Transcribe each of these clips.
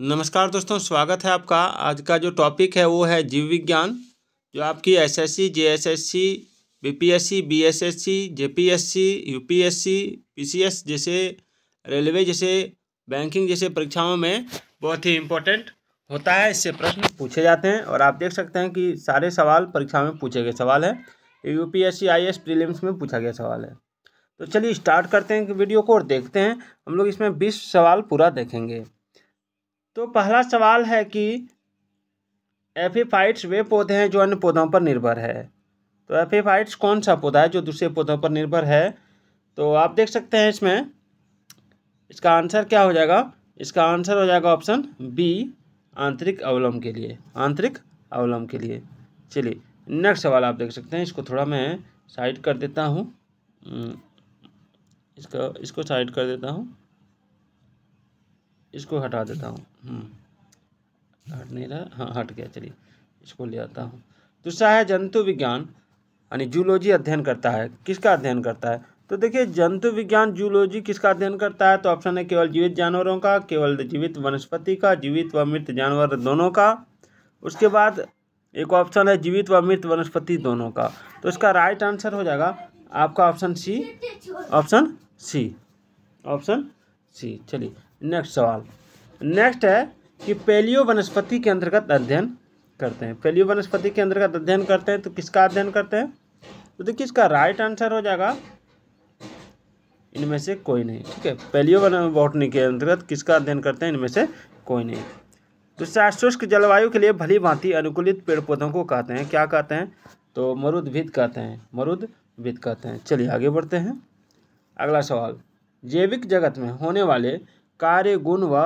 नमस्कार दोस्तों स्वागत है आपका आज का जो टॉपिक है वो है जीव विज्ञान जो आपकी SSC, JSSC, BPSC, BSSC, JPSC, UPSC, PCS जैसे रेलवे जैसे बैंकिंग जैसे परीक्षाओं में बहुत ही इम्पोर्टेंट होता है इससे प्रश्न पूछे जाते हैं और आप देख सकते हैं कि सारे सवाल परीक्षा में पूछे गए सवाल है यू पी एस प्रीलिम्स में पूछा गया सवाल है तो चलिए स्टार्ट करते हैं वीडियो को और देखते हैं हम लोग इसमें बीस सवाल पूरा देखेंगे तो पहला सवाल है कि एफीफाइट्स वे पौधे हैं जो अन्य पौधों पर निर्भर है तो एफीफाइट्स कौन सा पौधा है जो दूसरे पौधों पर निर्भर है तो आप देख सकते हैं इसमें इसका आंसर क्या हो जाएगा इसका आंसर हो जाएगा ऑप्शन बी आंतरिक अवलम के लिए आंतरिक अवलम के लिए चलिए नेक्स्ट सवाल आप देख सकते हैं इसको थोड़ा मैं साइड कर देता हूँ हम्म, इसका इसको साइड कर देता हूँ इसको हटा देता हूँ हम्म। हट नहीं रहा हाँ हट गया चलिए इसको ले आता हूँ दूसरा तो है जंतु विज्ञान यानी जूलॉजी अध्ययन करता है किसका अध्ययन करता है तो देखिए जंतु विज्ञान जूलॉजी किसका अध्ययन करता है तो ऑप्शन है केवल जीवित जानवरों का केवल जीवित वनस्पति का जीवित व मृत जानवर दोनों का उसके बाद एक ऑप्शन है जीवित व मृत वनस्पति दोनों का तो इसका राइट आंसर हो जाएगा आपका option C option C option C चलिए नेक्स्ट सवाल नेक्स्ट है कि पेलियो वनस्पति के अंतर्गत अध्ययन करते हैं पेलियो वनस्पति के अंतर्गत अध्ययन करते हैं तो किसका अध्ययन करते हैं तो देखिए इसका राइट आंसर हो जाएगा इनमें से कोई नहीं ठीक है पेलियो बॉटनी के अंतर्गत किसका अध्ययन करते हैं इनमें से कोई नहीं तो शुष्क जलवायु के लिए भली भांति अनुकूलित पेड़ पौधों को कहते हैं क्या कहते हैं तो मरुद्भिद कहते हैं मरुद्भिद कहते हैं चलिए आगे बढ़ते हैं अगला सवाल जैविक जगत में होने वाले कार्य गुण व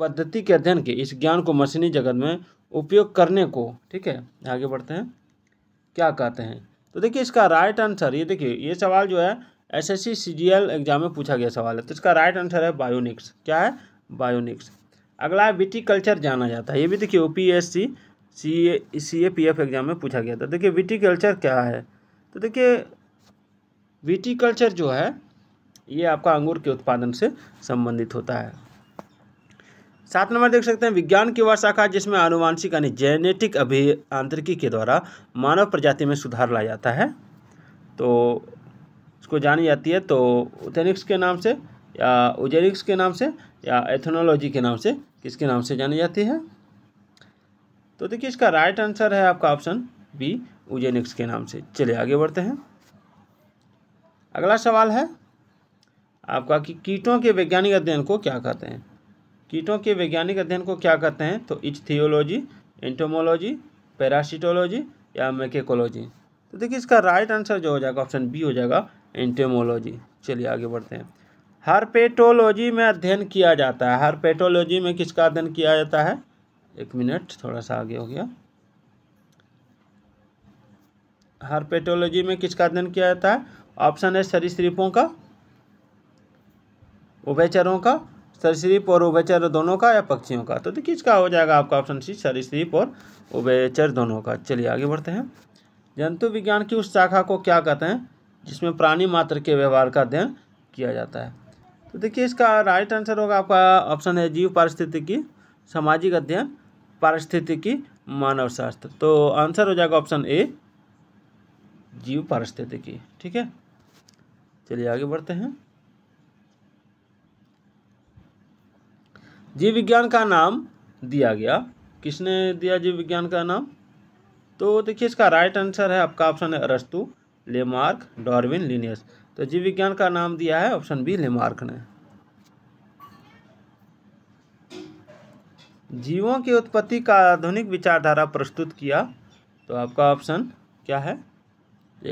पद्धति के अध्ययन के इस ज्ञान को मशीनी जगत में उपयोग करने को ठीक है आगे बढ़ते हैं क्या कहते हैं तो देखिए इसका राइट आंसर ये देखिए ये सवाल जो है एस एस सी एग्जाम में पूछा गया सवाल है तो इसका राइट आंसर है बायोनिक्स क्या है बायोनिक्स अगला है कल्चर जाना जाता है ये भी देखिए O P S C C A C A P F exam में पूछा गया था देखिए विटी कल्चर क्या है तो देखिए कल्चर जो है ये आपका अंगूर के उत्पादन से संबंधित होता है सात नंबर देख सकते हैं विज्ञान की वह शाखा जिसमें आनुवांशिक यानी जेनेटिक अभियांत्रिकी के द्वारा मानव प्रजाति में सुधार लाया जाता है तो इसको जानी जाती है तो ओथेनिक्स के नाम से या ओजेनिक्स के नाम से या एथोनोलॉजी के नाम से किसके नाम से जानी जाती है तो देखिए इसका राइट आंसर है आपका ऑप्शन बी ओजेनिक्स के नाम से चलिए आगे बढ़ते हैं अगला सवाल है आपका कि कीटों के वैज्ञानिक अध्ययन को क्या कहते हैं कीटों के वैज्ञानिक अध्ययन को क्या कहते हैं तो इचथियोलॉजी एंटोमोलॉजी पैरासिटोलॉजी या मैकेकोलॉजी तो देखिए इसका राइट आंसर जो हो जाएगा ऑप्शन बी हो जाएगा एंटेमोलॉजी चलिए आगे बढ़ते हैं पेटोलॉजी में अध्ययन किया जाता है पेटोलॉजी में किसका अध्ययन किया जाता है एक मिनट थोड़ा सा आगे हो गया पेटोलॉजी में किसका अध्ययन किया जाता है ऑप्शन है सरीसृपों का उभयचरों का सरसरीप और उभयचर दोनों का या पक्षियों का तो देखिए इसका हो जाएगा आपका ऑप्शन सी सरसरीप और उभयचर दोनों का चलिए आगे बढ़ते हैं जंतु विज्ञान की उस शाखा को क्या कहते हैं जिसमें प्राणी मात्र के व्यवहार का अध्ययन किया जाता है तो देखिए इसका राइट आंसर होगा आपका ऑप्शन है जीव पारिस्थितिकी सामाजिक अध्ययन पारिस्थितिकी मानव शास्त्र तो आंसर हो जाएगा ऑप्शन ए जीव पारिस्थितिकी ठीक है चलिए आगे बढ़ते हैं जीव विज्ञान का नाम दिया गया किसने दिया जीव विज्ञान का नाम तो देखिए इसका राइट आंसर है आपका ऑप्शन है अरस्तु लेमार्क डॉर्विन लिनियस तो जीव विज्ञान का नाम दिया है ऑप्शन बी लेमार्क ने जीवों की उत्पत्ति का आधुनिक विचारधारा प्रस्तुत किया तो आपका ऑप्शन क्या है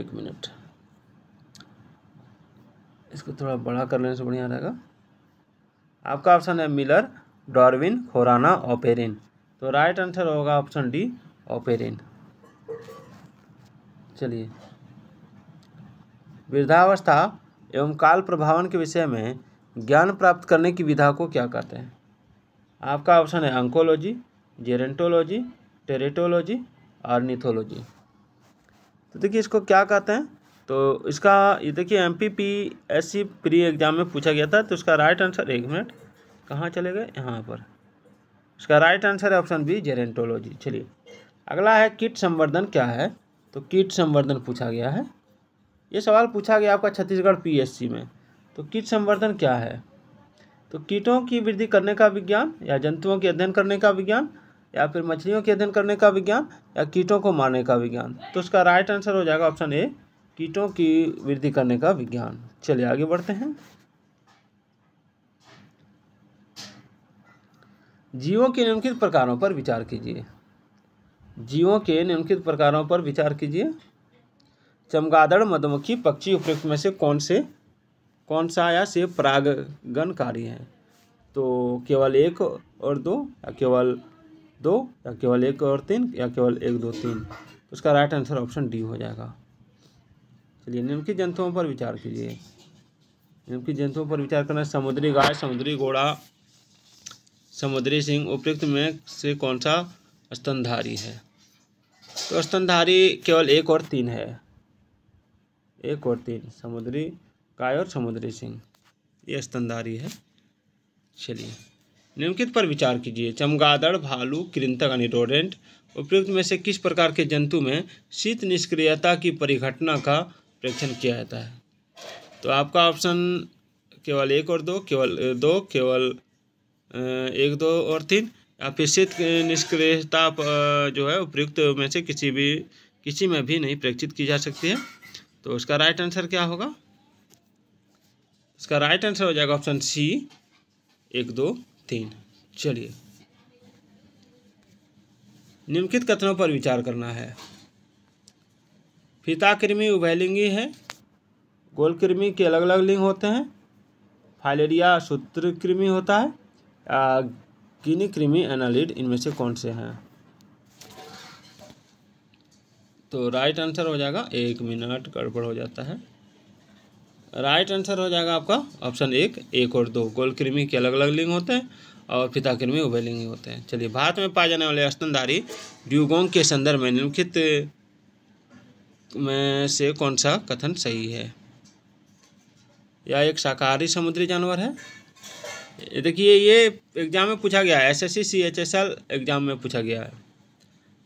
एक मिनट इसको थोड़ा बड़ा कर लेने से बढ़िया रहेगा आपका ऑप्शन है मिलर डॉर्विन खोराना ओपेरिन तो राइट आंसर होगा ऑप्शन डी ओपेरिन चलिए वृद्धावस्था एवं काल प्रभावन के विषय में ज्ञान प्राप्त करने की विधा को क्या कहते हैं आपका ऑप्शन है अंकोलॉजी जेरेंटोलॉजी टेरेटोलॉजी और निथोलॉजी तो देखिए इसको क्या कहते हैं तो इसका ये देखिए M P P S C pre exam में पूछा गया था तो इसका राइट आंसर एक मिनट कहाँ चले गए यहाँ पर इसका राइट आंसर है ऑप्शन बी जेरेंटोलॉजी चलिए अगला है कीट संवर्धन क्या है तो कीट संवर्धन पूछा गया है ये सवाल पूछा गया आपका छत्तीसगढ़ पीएससी में तो कीट संवर्धन क्या है तो कीटों की वृद्धि करने का विज्ञान या जंतुओं के अध्ययन करने का विज्ञान या फिर मछलियों के अध्ययन करने का विज्ञान या कीटों को मारने का विज्ञान तो उसका राइट आंसर हो जाएगा ऑप्शन ए कीटों की वृद्धि करने का विज्ञान चलिए आगे बढ़ते हैं जीवों के निम्नलिखित प्रकारों पर विचार कीजिए जीवों के निम्नलिखित प्रकारों पर विचार कीजिए चमगादड़ मधुमक्खी पक्षी उपयुक्त में से कौन से कौन सा या से परागणकारी है तो केवल एक और दो या केवल दो या केवल एक और तीन या केवल एक दो तीन तो उसका राइट आंसर ऑप्शन डी हो जाएगा चलिए निम्नलिखित जंतुओं पर विचार कीजिए निम्नलिखित जंतुओं पर विचार करना समुद्री गाय समुद्री घोड़ा समुद्री सिंह उपयुक्त में से कौन सा स्तनधारी है तो स्तनधारी केवल एक और तीन है एक और तीन समुद्री काय और समुद्री सिंह ये स्तनधारी है चलिए निम्नलिखित पर विचार कीजिए चमगादड़ भालू कृंतक अनिरोडेंट उपयुक्त में से किस प्रकार के जंतु में शीत निष्क्रियता की परिघटना का परीक्षण किया जाता है तो आपका ऑप्शन केवल एक और दो केवल दो केवल एक दो और तीन अपेक्षित निष्क्रियता जो है उपयुक्त में से किसी भी किसी में भी नहीं प्रेक्षित की जा सकती है तो उसका राइट आंसर क्या होगा इसका राइट आंसर हो जाएगा ऑप्शन सी एक दो तीन चलिए निम्नलिखित कथनों पर विचार करना है फिता कृमि उभयलिंगी है गोल कृमि के अलग अलग लिंग होते हैं फाइलेरिया सूत्र कृमि होता है गिनी क्रीमी एनालिड इनमें से कौन से हैं तो राइट आंसर हो जाएगा एक मिनट गड़बड़ हो जाता है राइट आंसर हो जाएगा आपका ऑप्शन एक एक और दो गोल क्रीमी के अलग अलग लिंग होते हैं और पिता क्रीमी उभय लिंग होते हैं चलिए भारत में पाए जाने वाले स्तनधारी ड्यूगोंग के संदर्भ में निम्नलिखित में से कौन सा कथन सही है यह एक शाकाहारी समुद्री जानवर है देखिए ये एग्ज़ाम में पूछा गया है S S C C H S L exam में पूछा गया है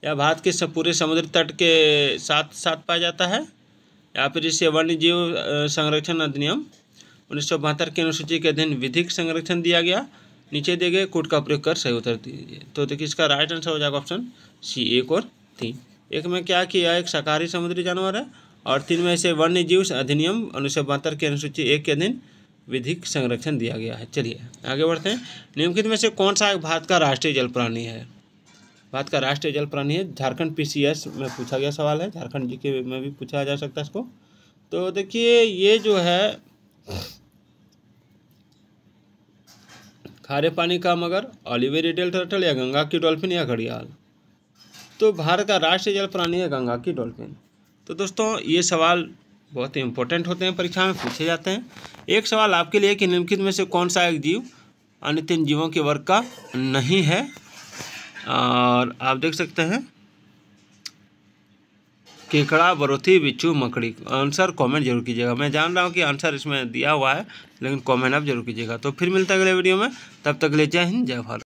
यह भारत के पूरे समुद्र तट के साथ साथ पाया जाता है या फिर इसे वन्य जीव संरक्षण अधिनियम उन्नीस सौ बहत्तर की अनुसूची के अधीन विधिक संरक्षण दिया गया नीचे दिए गए कोट का प्रयोग कर सही उत्तर दीजिए तो देखिए इसका राइट आंसर हो जाएगा ऑप्शन सी एक और तीन एक में क्या किया एक शाकाहारी समुद्री जानवर है और तीन में इसे वन्य जीव अधिनियम उन्नीस सौ बहत्तर की अनुसूची एक के अधीन विधिक संरक्षण दिया गया है चलिए आगे बढ़ते हैं निम्नलिखित में से कौन सा भारत का राष्ट्रीय जल प्राणी है भारत का राष्ट्रीय जल प्राणी है झारखंड पीसीएस में पूछा गया सवाल है झारखंड जी के में भी पूछा जा सकता है इसको तो देखिए ये जो है खारे पानी का मगर ऑलिवेरी डेल टर्टल या गंगा की डॉल्फिन या घड़ियाल तो भारत का राष्ट्रीय जल प्राणी है गंगा की डॉल्फिन तो दोस्तों ये सवाल बहुत ही इंपॉर्टेंट होते हैं परीक्षा में पूछे जाते हैं एक सवाल आपके लिए कि निम्नलिखित में से कौन सा एक जीव अन्य तीन जीवों के वर्ग का नहीं है और आप देख सकते हैं केकड़ा बरोथी बिच्छू मकड़ी आंसर कमेंट जरूर कीजिएगा मैं जान रहा हूँ कि आंसर इसमें दिया हुआ है लेकिन कमेंट आप जरूर कीजिएगा तो फिर मिलता है अगले वीडियो में तब तक ले जय हिंद जय भारत